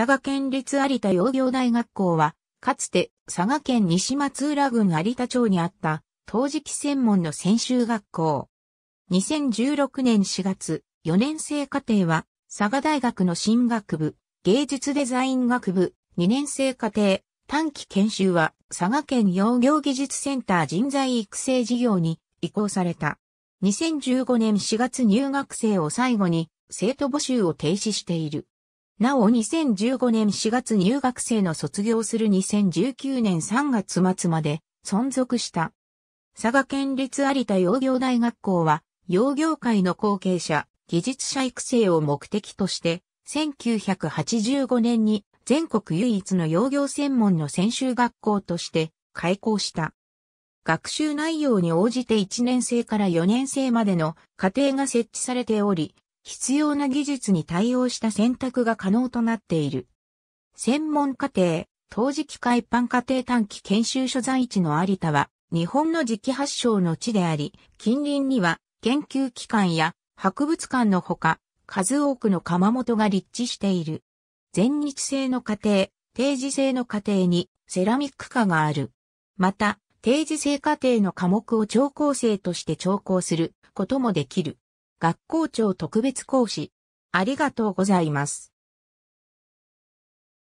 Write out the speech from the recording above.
佐賀県立有田洋業大学校は、かつて佐賀県西松浦郡有田町にあった、陶磁器専門の専修学校。2016年4月、4年生課程は、佐賀大学の進学部、芸術デザイン学部、2年生課程、短期研修は、佐賀県洋業技術センター人材育成事業に移行された。2015年4月入学生を最後に、生徒募集を停止している。なお2015年4月入学生の卒業する2019年3月末まで存続した。佐賀県立有田養業大学校は、養業界の後継者、技術者育成を目的として、1985年に全国唯一の養業専門の専修学校として開校した。学習内容に応じて1年生から4年生までの家庭が設置されており、必要な技術に対応した選択が可能となっている。専門課程、当時機械般家庭短期研修所在地の有田は、日本の磁気発祥の地であり、近隣には研究機関や博物館のほか、数多くの窯元が立地している。全日制の過程、定時制の過程にセラミック化がある。また、定時制家程の科目を超構生として調校することもできる。学校長特別講師。ありがとうございます。